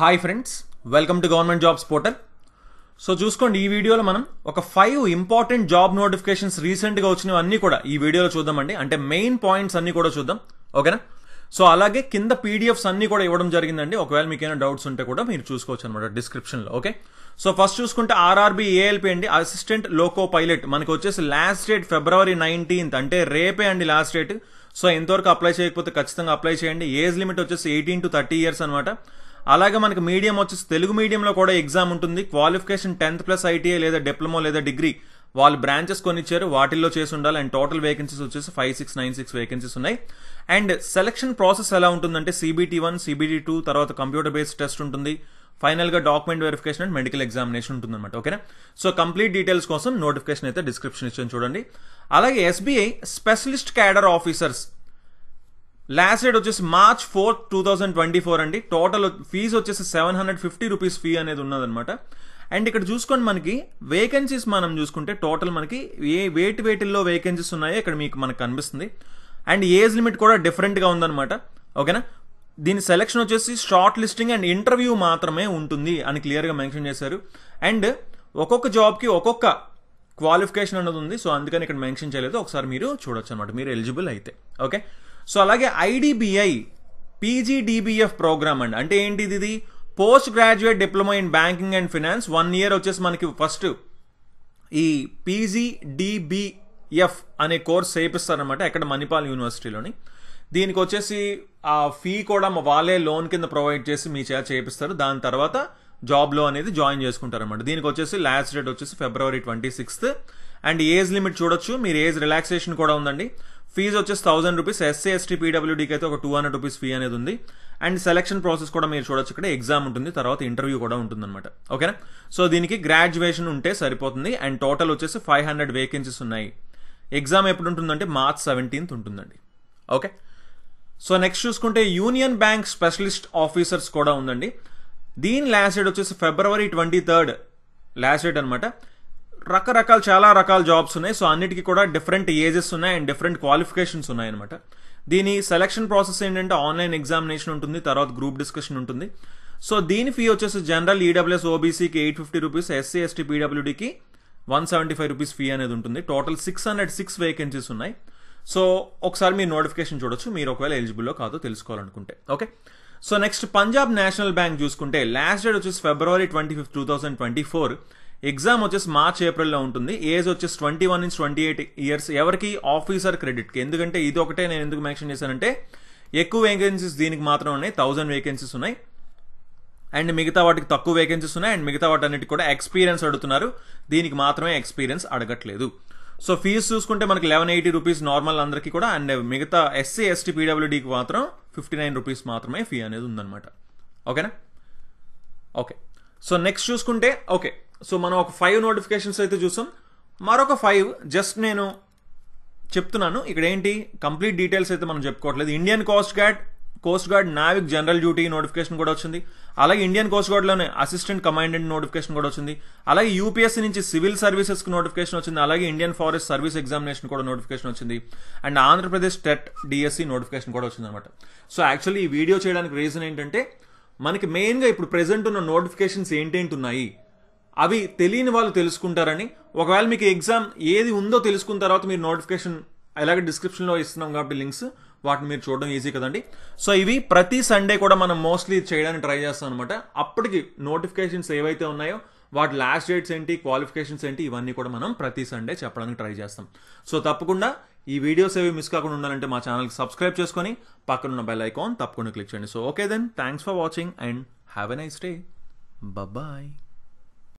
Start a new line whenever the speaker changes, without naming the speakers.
hi friends welcome to government jobs portal so చూసుకోండి ఈ వీడియోలో మనం ఒక ఫైవ్ ఇంపార్టెంట్ జాబ్ నోటిఫికేషన్స్ రీసెంట్గా వచ్చినవి అన్నీ కూడా ఈ వీడియోలో చూద్దామండి అంటే మెయిన్ పాయింట్స్ అన్నీ కూడా చూద్దాం ఓకేనా సో అలాగే కింద పీడిఎఫ్స్ అన్నీ కూడా ఇవ్వడం జరిగిందండి ఒకవేళ మీకు ఏమైనా డౌట్స్ ఉంటే కూడా మీరు చూసుకోవచ్చు అనమాట డిస్క్రిప్షన్లో ఓకే సో ఫస్ట్ చూసుకుంటే ఆర్ఆర్బి ఏఎల్పి అండి అసిస్టెంట్ లోకో పైలట్ మనకు వచ్చేసి లాస్ట్ డేట్ ఫిబ్రవరి నైన్టీన్త్ అంటే రేపే అండి లాస్ట్ డేట్ సో ఎంతవరకు అప్లై చేయకపోతే ఖచ్చితంగా అప్లై చేయండి ఏజ్ లిమిట్ వచ్చేసి ఎయిటీన్ టు థర్టీ ఇయర్స్ అనమాట అలాగే మనకి మీడియం వచ్చేసి తెలుగు మీడియంలో కూడా ఎగ్జామ్ ఉంటుంది క్వాలిఫికేషన్ టెన్త్ ప్లస్ ఐటీఐ లేదా డిప్లొమా లేదా డిగ్రీ వాళ్ళు బ్రాంచెస్ కొనిచ్చారు వాటిల్లో చేసి ఉండాలి అండ్ టోటల్ వేకెన్సీస్ వచ్చేసి five six nine six vacancies ఉన్నాయి అండ్ సెలక్షన్ ప్రాసెస్ ఎలా ఉంటుందంటే సిబిటీ వన్ సిబిటీ టూ తర్వాత కంప్యూటర్ బేస్డ్ టెస్ట్ ఉంటుంది ఫైనల్గా document verification and medical examination ఉంటుందన్నమాట ఓకేనా సో కంప్లీట్ డీటెయిల్స్ కోసం నోటిఫికేషన్ అయితే డిస్క్రిప్షన్ ఇచ్చాను చూడండి అలాగే SBI specialist cadre officers last date వచ్చేసి March fourth two thousand twenty four అండి టోటల్ ఫీజ్ వచ్చేసి seven hundred fifty rupees fee అనేది ఉన్నదనమాట అండ్ ఇక్కడ చూసుకొని మనకి వేకెన్సీస్ మనం చూసుకుంటే టోటల్ మనకి ఏ వేటి వేటిల్లో వేకెన్సీస్ ఉన్నాయో ఇక్కడ మీకు మనకు కనిపిస్తుంది అండ్ ఏజ్ లిమిట్ కూడా డిఫరెంట్గా ఉందన్నమాట ఓకేనా దీని సెలెక్షన్ వచ్చేసి షార్ట్ లిస్టింగ్ అండ్ ఇంటర్వ్యూ మాత్రమే ఉంటుంది అని క్లియర్గా మెన్షన్ చేశారు అండ్ ఒక్కొక్క జాబ్కి ఒక్కొక్క క్వాలిఫికేషన్ అనేది ఉంది సో అందుకని ఇక్కడ మెన్షన్ చేయలేదు ఒకసారి మీరు చూడొచ్చు అనమాట మీరు ఎలిజిబుల్ అయితే ఓకే సో అలాగే ఐడిబిఐ పీజీడిబిఎఫ్ ప్రోగ్రామ్ అండి అంటే ఏంటి ఇది post graduate diploma in banking and finance one year వచ్చేసి మనకి ఫస్ట్ ఈ పీజీడిబిఎఫ్ అనే కోర్స్ చేపిస్తారనమాట ఎక్కడ మణిపాల్ యూనివర్సిటీలోని దీనికి వచ్చేసి ఆ ఫీ కూడా వాళ్ళే లోన్ కింద ప్రొవైడ్ చేసి మీ చేత చేపిస్తారు దాని తర్వాత జాబ్లో అనేది జాయిన్ చేసుకుంటారనమాట దీనికి వచ్చేసి లాస్ట్ డేట్ వచ్చేసి February twenty sixth and age limit చూడొచ్చు మీరు ఏజ్ రిలాక్సేషన్ కూడా ఉందండి ఫీజు వచ్చేసి థౌసండ్ రూపీస్ ఎస్సీ ఎస్టీ పీడబ్ల్యూడీకి అయితే ఒక టూ హండ్రెడ్ రూపీస్ ఫీ అనేది ఉంది అండ్ సెలక్షన్ ప్రాసెస్ కూడా మీరు చూడొచ్చు ఇక్కడ ఎగ్జామ్ ఉంటుంది తర్వాత ఇంటర్వ్యూ కూడా ఉంటుందన్నమాట ఓకేనా సో దీనికి గ్రాడ్యుయేషన్ ఉంటే సరిపోతుంది అండ్ టోటల్ వచ్చేసి ఫైవ్ హండ్రెడ్ వేకెన్సీస్ ఉన్నాయి ఎగ్జామ్ ఎప్పుడు ఉంటుందంటే మార్చ్ సెవెంటీన్త్ ఉంటుందండి ఓకే సో నెక్స్ట్ చూసుకుంటే యూనియన్ బ్యాంక్ స్పెషలిస్ట్ ఆఫీసర్స్ కూడా ఉందండి దీని లాస్ట్ డేట్ వచ్చేసి February twenty third last date అనమాట రకరకాల చాలా రకాల జాబ్స్ ఉన్నాయి సో అన్నిటికీ కూడా డిఫరెంట్ ఏజెస్ ఉన్నాయి అండ్ డిఫరెంట్ క్వాలిఫికేషన్స్ ఉన్నాయి అనమాట దీని సెలక్షన్ ప్రాసెస్ ఏంటంటే ఆన్లైన్ ఎగ్జామినేషన్ ఉంటుంది తర్వాత గ్రూప్ డిస్కషన్ ఉంటుంది సో దీని ఫీ వచ్చేసి general EWS ఓబీసీకి eight fifty rupees SC ST పీడబ్ల్యూడీకి one seventy five rupees fee అనేది ఉంటుంది total six hundred six vacancies ఉన్నాయి సో ఒకసారి మీరు నోటిఫికేషన్ చూడొచ్చు మీరు ఒకవేళ ఎలిజిబుల్లో కాదో తెలుసుకోవాలనుకుంటే okay so next Punjab National Bank చూసుకుంటే లాస్ట్ డేట్ వచ్చేసి February twenty fifth two thousand twenty four exam వచ్చేసి మార్చ్ ఏప్రిల్లో ఉంటుంది ఏజ్ వచ్చేసి ట్వంటీ వన్ నుంచి ట్వంటీ ఎయిట్ ఇయర్స్ ఎవరికి ఆఫీసర్ క్రెడిట్కి ఎందుకంటే ఇది ఒకటే నేను ఎందుకు మెన్షన్ చేశానంటే ఎక్కువ వేకెన్సీస్ దీనికి మాత్రం ఉన్నాయి థౌజండ్ వేకెన్సీస్ ఉన్నాయి అండ్ మిగతా వాటికి తక్కువ వేకెన్సీస్ ఉన్నాయి అండ్ మిగతా అన్నిటి కూడా ఎక్స్పీరియన్స్ అడుగుతున్నారు దీనికి మాత్రమే ఎక్స్పీరియన్స్ అడగట్లేదు సో ఫీజు చూసుకుంటే మనకి లెవెన్ ఎయిటీ రూపీస్ నార్మల్ అందరికీ కూడా అండ్ మిగతా ఎస్సీ ఎస్టీ పీడబ్ల్యూడీకి మాత్రం ఫిఫ్టీ నైన్ రూపీస్ మాత్రమే ఫీ అనేది ఉందన్నమాట ఓకేనా ఓకే సో నెక్స్ట్ చూసుకుంటే ఓకే సో మనం ఒక ఫైవ్ నోటిఫికేషన్స్ అయితే చూసాం మరొక ఫైవ్ జస్ట్ నేను చెప్తున్నాను ఇక్కడ ఏంటి కంప్లీట్ డీటెయిల్స్ అయితే మనం చెప్పుకోవట్లేదు Indian Coast Guard Coast Guard Navik general duty notification కూడా వచ్చింది అలాగే ఇండియన్ కోస్ట్ గార్డ్లోనే అసిస్టెంట్ కమాండెంట్ నోటిఫికేషన్ కూడా వచ్చింది అలాగే యూపీఎస్సీ నుంచి సివిల్ సర్వీసెస్కి నోటిఫికేషన్ వచ్చింది అలాగే ఇండియన్ ఫారెస్ట్ సర్వీస్ ఎగ్జామినేషన్ కూడా నోటిఫికేషన్ వచ్చింది and Andhra Pradesh TET DSC notification కూడా వచ్చింది అనమాట సో యాక్చువల్లీ ఈ వీడియో చేయడానికి రీజన్ ఏంటంటే మనకి మెయిన్గా ఇప్పుడు ప్రజెంట్ ఉన్న నోటిఫికేషన్స్ ఏంటేంటి ఉన్నాయి అవి తెలియని వాళ్ళు తెలుసుకుంటారని ఒకవేళ మీకు ఎగ్జామ్ ఏది ఉందో తెలుసుకున్న తర్వాత మీరు నోటిఫికేషన్ అలాగే డిస్క్రిప్షన్లో ఇస్తున్నాం కాబట్టి లింక్స్ వాటిని మీరు చూడడం ఈజీ కదండి సో ఇవి ప్రతి సండే కూడా మనం మోస్ట్లీ చేయడానికి ట్రై చేస్తాం అనమాట అప్పటికి నోటిఫికేషన్స్ ఏవైతే ఉన్నాయో వాటి లాస్ట్ డేట్స్ ఏంటి క్వాలిఫికేషన్స్ ఏంటి ఇవన్నీ కూడా మనం ప్రతి సండే చెప్పడానికి ట్రై చేస్తాం సో తప్పకుండా ఈ వీడియోస్ ఏవి మిస్ కాకుండా ఉండాలంటే మా ఛానల్కి సబ్స్క్రైబ్ చేసుకొని పక్కనున్న బెల్ ఐకాన్ తప్పకుండా క్లిక్ చేయండి so okay then thanks for watching and have a nice day bye